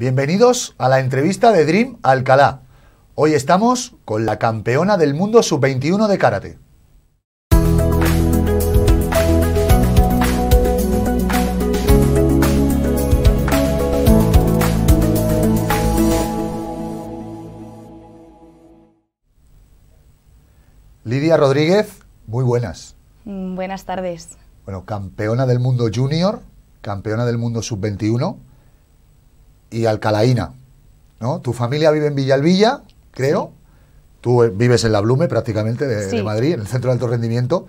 Bienvenidos a la entrevista de Dream Alcalá. Hoy estamos con la campeona del mundo sub-21 de karate. Lidia Rodríguez, muy buenas. Mm, buenas tardes. Bueno, campeona del mundo junior, campeona del mundo sub-21 y alcalaína. ¿no? Tu familia vive en Villalvilla, creo. Tú eh, vives en la Blume prácticamente de, Madrid, en el centro de alto rendimiento.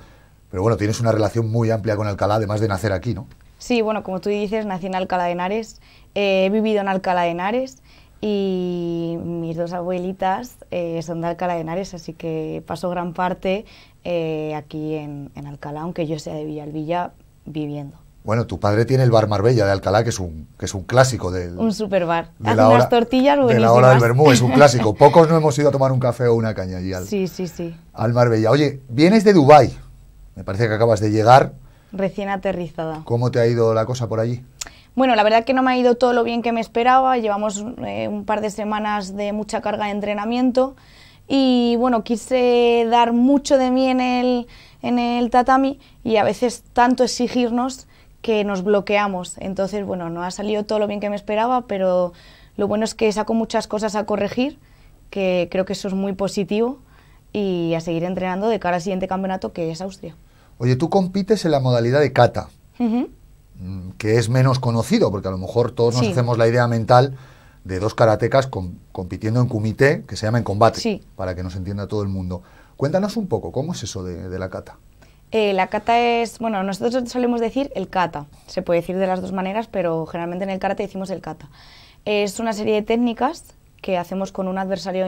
Pero bueno, tienes una relación muy amplia con Alcalá, además de nacer aquí, ¿no? Sí, bueno, como tú dices, nací en Alcalá de Henares. Eh, he vivido en Alcalá de Henares y mis dos abuelitas eh, son de Alcalá de Henares, así que paso gran parte aquí en, en Alcalá, aunque yo sea de Villalvilla viviendo. Bueno, tu padre tiene el bar Marbella de Alcalá, que es un, que es un clásico del. Un super bar. De la tortillas buenísimas. De la hora del Bermú, es un clásico. Pocos no hemos ido a tomar un café o una caña allí al, sí, sí, sí. al Marbella. Oye, vienes de Dubai. Me parece que acabas de llegar. Recién aterrizada. ¿Cómo te ha ido la cosa por allí? Bueno, la verdad que no me ha ido todo lo bien que me esperaba. Llevamos eh, un par de semanas de mucha carga de entrenamiento. Y bueno, quise dar mucho de mí en el, en el tatami y a veces tanto exigirnos que nos bloqueamos. Entonces, bueno, no ha salido todo lo bien que me esperaba, pero lo bueno es que saco muchas cosas a corregir, que creo que eso es muy positivo, y a seguir entrenando de cara al siguiente campeonato que es Austria. Oye, tú compites en la modalidad de kata, mm, que es menos conocido, porque a lo mejor todos nos hacemos la idea mental de dos karatecas compitiendo en kumite, que se llama en combate, para que nos entienda todo el mundo. Cuéntanos un poco, ¿cómo es eso de, de la kata? Eh, la kata es, bueno, nosotros solemos decir el kata, se puede decir de las dos maneras, pero generalmente en el karate decimos el kata. Es una serie de técnicas que hacemos con un adversario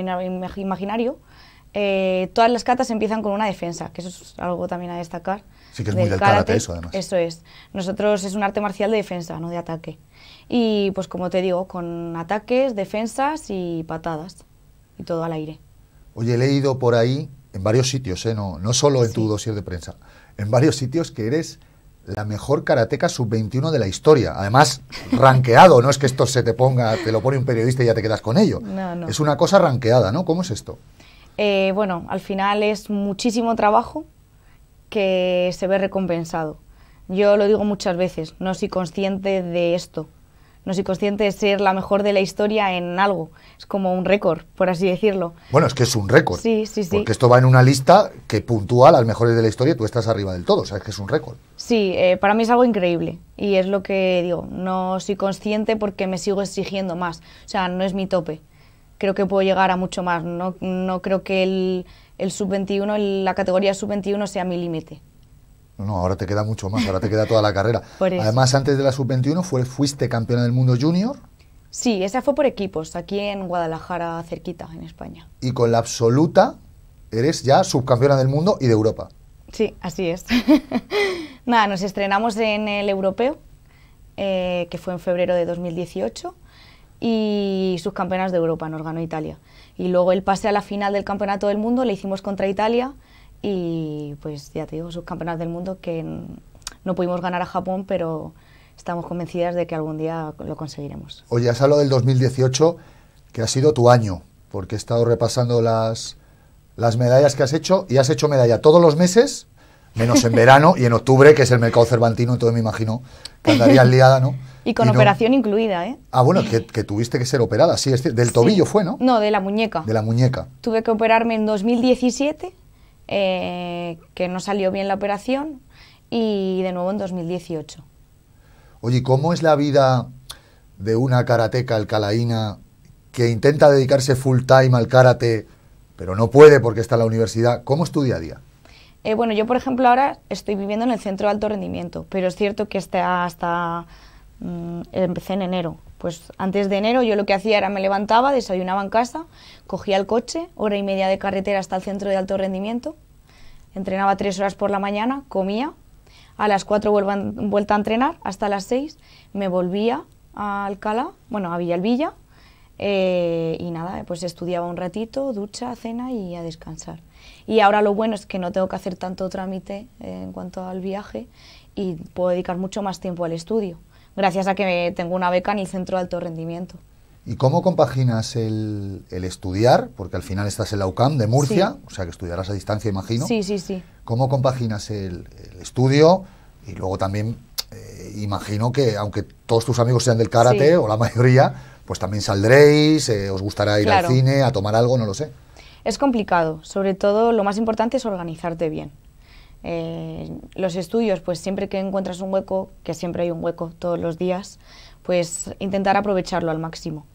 imaginario. Eh, todas las katas empiezan con una defensa, que eso es algo también a destacar. Sí, que es muy del karate, eso además. Eso es. Nosotros es un arte marcial de defensa, no de ataque. Y pues como te digo, con ataques, defensas y patadas. Y todo al aire. Oye, he leído por ahí en varios sitios, ¿eh? no, no solo en tu dosier de prensa, en varios sitios que eres la mejor karateca sub-21 de la historia. Además, ranqueado, no es que esto se te ponga, te lo pone un periodista y ya te quedas con ello. Es una cosa ranqueada, ¿no? ¿Cómo es esto? Eh, bueno, al final es muchísimo trabajo que se ve recompensado. Yo lo digo muchas veces, no soy consciente de esto no soy consciente de ser la mejor de la historia en algo. Es como un récord, por así decirlo. Bueno, es que es un récord. Sí, sí, sí. Porque esto va en una lista que puntúa a las mejores de la historia y tú estás arriba del todo. O sea, es que es un récord. Sí, eh, para mí es algo increíble. Y es lo que digo, no soy consciente porque me sigo exigiendo más. O sea, no es mi tope. Creo que puedo llegar a mucho más. No, no creo que el, el sub-21, la categoría sub-21 sea mi límite. No, ahora te queda mucho más, ahora te queda toda la carrera. Además, antes de la sub-21 fuiste campeona del mundo junior. Sí, esa fue por equipos, aquí en Guadalajara, cerquita, en España. Y con la absoluta eres ya subcampeona del mundo y de Europa. Sí, así es. Nada, nos estrenamos en el europeo, eh, que fue en febrero de 2018, y subcampeonas de Europa, nos ganó Italia. Y luego el pase a la final del Campeonato del Mundo le hicimos contra Italia y pues ya te digo, subcampeonas del mundo que no pudimos ganar a Japón, pero estamos convencidas de que algún día lo conseguiremos. Oye, has hablado del 2018, que ha sido tu año, porque he estado repasando las, las medallas que has hecho y has hecho medalla todos los meses, menos en verano y en octubre, que es el mercado cervantino, entonces me imagino que andarías liada, ¿no? Y con operación incluida, ¿eh? Ah, bueno, que, tuviste que ser operada, sí, es del tobillo fue, ¿no? No, de la muñeca. De la muñeca. Tuve que operarme en 2017 eh, que no salió bien la operación y de nuevo en 2018. Oye, ¿cómo es la vida de una karateca alcalaína que intenta dedicarse full time al karate, pero no puede porque está en la universidad? ¿Cómo es tu día a día? Eh, bueno, yo por ejemplo ahora estoy viviendo en el centro de alto rendimiento, pero es cierto que está hasta mm, empecé en enero pues antes de enero yo lo que hacía era me levantaba, desayunaba en casa, cogía el coche, hora y media de carretera hasta el centro de alto rendimiento, entrenaba tres horas por la mañana, comía, a las cuatro vuelta a entrenar, hasta las seis me volvía a Alcalá, bueno, a Villalvilla, eh, y nada, pues estudiaba un ratito, ducha, cena y a descansar. Y ahora lo bueno es que no tengo que hacer tanto trámite eh, en cuanto al viaje y puedo dedicar mucho más tiempo al estudio gracias a que tengo una beca en el Centro de Alto Rendimiento. ¿Y cómo compaginas el, estudiar? Porque al final estás en la UCAM de Murcia, o sea que estudiarás a distancia, imagino. Sí, sí, sí. ¿Cómo compaginas el, estudio y luego también eh, imagino que aunque todos tus amigos sean del karate o la mayoría, pues también saldréis, eh, os gustará ir al cine, a tomar algo, no lo sé. Es complicado, sobre todo lo más importante es organizarte bien. Eh, los estudios, pues siempre que encuentras un hueco, que siempre hay un hueco todos los días, pues intentar aprovecharlo al máximo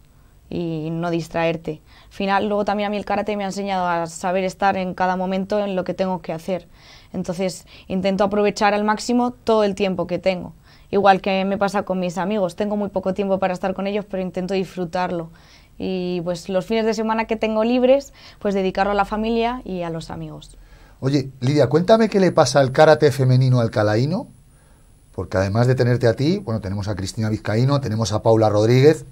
y no distraerte. Al final, luego también a mí el karate me ha enseñado a saber estar en cada momento en lo que tengo que hacer. Entonces, intento aprovechar al máximo todo el tiempo que tengo. Igual que me pasa con mis amigos, tengo muy poco tiempo para estar con ellos, pero intento disfrutarlo. Y pues los fines de semana que tengo libres, pues dedicarlo a la familia y a los amigos. Oye, Lidia, cuéntame qué le pasa al karate femenino alcalaíno, porque además de tenerte a ti, bueno, tenemos a Cristina Vizcaíno, tenemos a Paula Rodríguez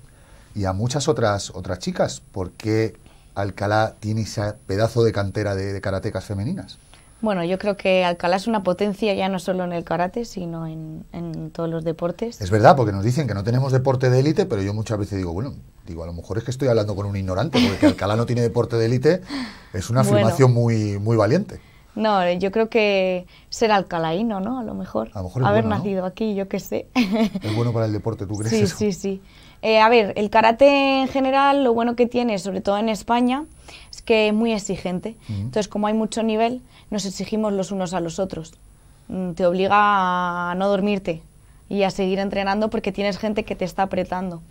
y a muchas otras, otras chicas. ¿Por qué Alcalá tiene ese pedazo de cantera de, karatecas femeninas? Bueno, yo creo que Alcalá es una potencia ya no solo en el karate, sino en, todos los deportes. Es verdad, porque nos dicen que no tenemos deporte de élite, pero yo muchas veces digo, bueno, digo, a lo mejor es que estoy hablando con un ignorante, porque Alcalá no tiene deporte de élite es una afirmación muy, muy valiente. No, yo creo que ser alcalaíno, ¿no? A lo mejor. A lo mejor Haber nacido aquí, yo qué sé. Es bueno para el deporte, ¿tú crees? Sí, eso? sí, sí. Eh, a ver, el karate en general, lo bueno que tiene, sobre todo en España, es que es muy exigente. Entonces, como hay mucho nivel, nos exigimos los unos a los otros. Mm, te obliga a no dormirte y a seguir entrenando porque tienes gente que te está apretando.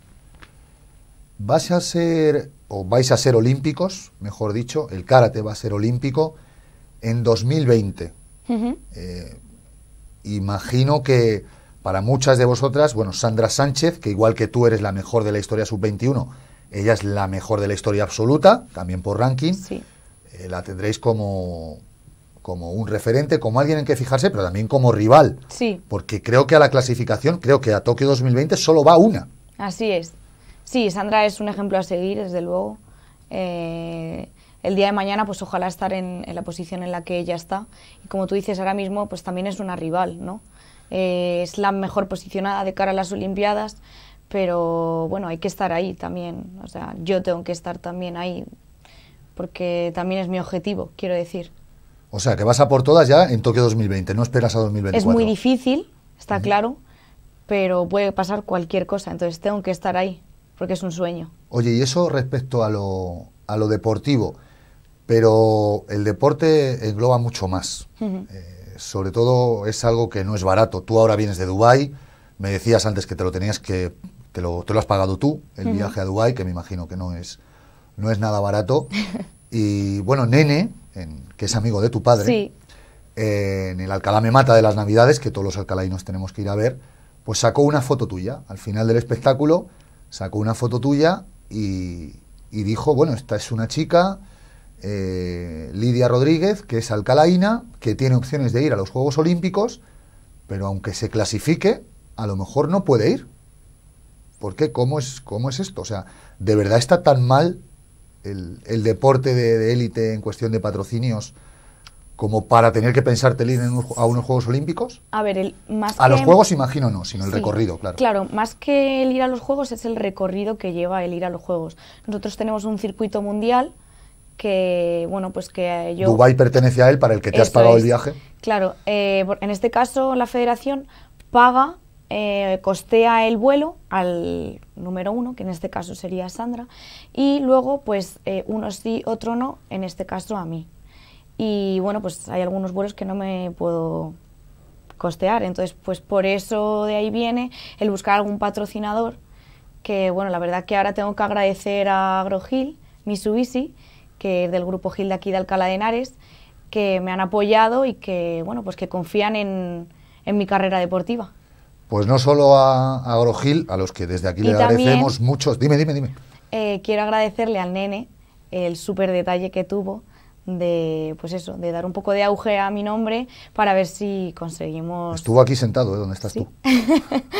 ¿Vas a ser, o vais a ser olímpicos, mejor dicho, el karate va a ser olímpico? en 2020. Eh, imagino que para muchas de vosotras, bueno, Sandra Sánchez, que igual que tú eres la mejor de la historia sub-21, ella es la mejor de la historia absoluta, también por ranking, sí. Eh, la tendréis como, como un referente, como alguien en que fijarse, pero también como rival. Sí. Porque creo que a la clasificación, creo que a Tokio 2020 solo va una. Así es. Sí, Sandra es un ejemplo a seguir, desde luego. Eh, el día de mañana, pues ojalá estar en, la posición en la que ella está. Y como tú dices ahora mismo, pues también es una rival, ¿no? Eh, es la mejor posicionada de cara a las Olimpiadas, pero bueno, hay que estar ahí también. O sea, yo tengo que estar también ahí, porque también es mi objetivo, quiero decir. O sea, que vas a por todas ya en Tokio 2020, no esperas a 2024. Es muy difícil, está claro, pero puede pasar cualquier cosa, entonces tengo que estar ahí, porque es un sueño. Oye, y eso respecto a lo deportivo, pero el deporte engloba mucho más. Eh, sobre todo es algo que no es barato. Tú ahora vienes de Dubái, me decías antes que te lo tenías que, te lo, has pagado tú, el viaje a Dubái, que me imagino que no es, no es nada barato. Y bueno, Nene, que es amigo de tu padre, eh, en el Alcalá me mata de las Navidades, que todos los alcalainos tenemos que ir a ver, pues sacó una foto tuya. Al final del espectáculo sacó una foto tuya y, y dijo, bueno, esta es una chica eh, Lidia Rodríguez, que es alcalaína, que tiene opciones de ir a los Juegos Olímpicos, pero aunque se clasifique, a lo mejor no puede ir. ¿Por qué? ¿Cómo es, cómo es esto? O sea, ¿de verdad está tan mal el, deporte de élite en cuestión de patrocinios como para tener que pensarte ir a unos Juegos Olímpicos? A ver, el, más A los Juegos imagino no, sino el recorrido, claro. Claro, más que el ir a los Juegos es el recorrido que lleva el ir a los Juegos. Nosotros tenemos un circuito mundial que bueno pues que yo Dubai pertenece a él para el que te has pagado el viaje claro eh, en este caso la Federación paga eh, costea el vuelo al número uno que en este caso sería Sandra y luego pues eh, uno sí otro no en este caso a mí y bueno pues hay algunos vuelos que no me puedo costear entonces pues por eso de ahí viene el buscar algún patrocinador que bueno la verdad que ahora tengo que agradecer a Grogil Mitsubishi que es del grupo Gil de aquí de Alcalá de Henares, que me han apoyado y que, bueno, pues que confían en, en mi carrera deportiva. Pues no solo a, a Gil a los que desde aquí le agradecemos muchos. Dime, dime, dime. Eh, quiero agradecerle al nene el súper detalle que tuvo de pues eso, de dar un poco de auge a mi nombre para ver si conseguimos. Estuvo aquí sentado, ¿eh? ¿Dónde estás tú?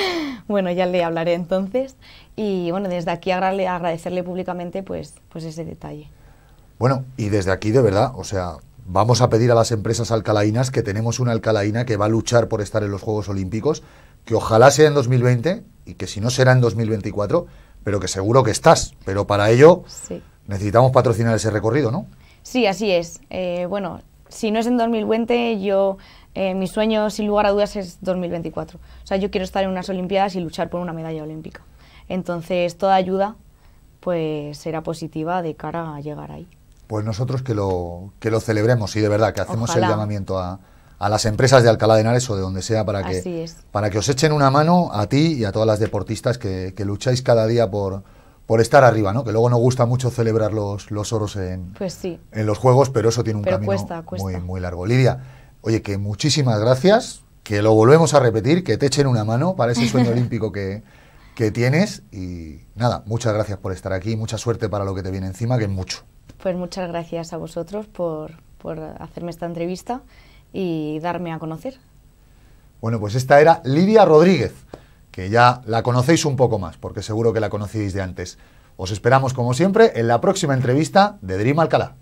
bueno, ya le hablaré entonces. Y bueno, desde aquí agradecerle públicamente pues, pues ese detalle. Bueno, y desde aquí, de verdad, o sea, vamos a pedir a las empresas alcalainas que tenemos una alcalaina que va a luchar por estar en los Juegos Olímpicos, que ojalá sea en 2020 y que si no será en 2024, pero que seguro que estás. Pero para ello necesitamos patrocinar ese recorrido, ¿no? Sí, así es. Eh, bueno, si no es en 2020, yo eh, mi sueño, sin lugar a dudas, es 2024. O sea, yo quiero estar en unas Olimpiadas y luchar por una medalla olímpica. Entonces, toda ayuda pues será positiva de cara a llegar ahí pues nosotros que lo, que lo celebremos y de verdad que hacemos el llamamiento a, las empresas de Alcalá de Henares o de donde sea para que, para que os echen una mano a ti y a todas las deportistas que, lucháis cada día por, por estar arriba, ¿no? Que luego nos gusta mucho celebrar los, los oros en, pues en los juegos, pero eso tiene un camino Muy, muy largo. Lidia, oye, que muchísimas gracias, que lo volvemos a repetir, que te echen una mano para ese sueño olímpico que, que tienes y nada, muchas gracias por estar aquí, mucha suerte para lo que te viene encima, que es mucho. Pues muchas gracias a vosotros por, por hacerme esta entrevista y darme a conocer. Bueno, pues esta era Lidia Rodríguez, que ya la conocéis un poco más, porque seguro que la conocíais de antes. Os esperamos, como siempre, en la próxima entrevista de Dream Alcalá.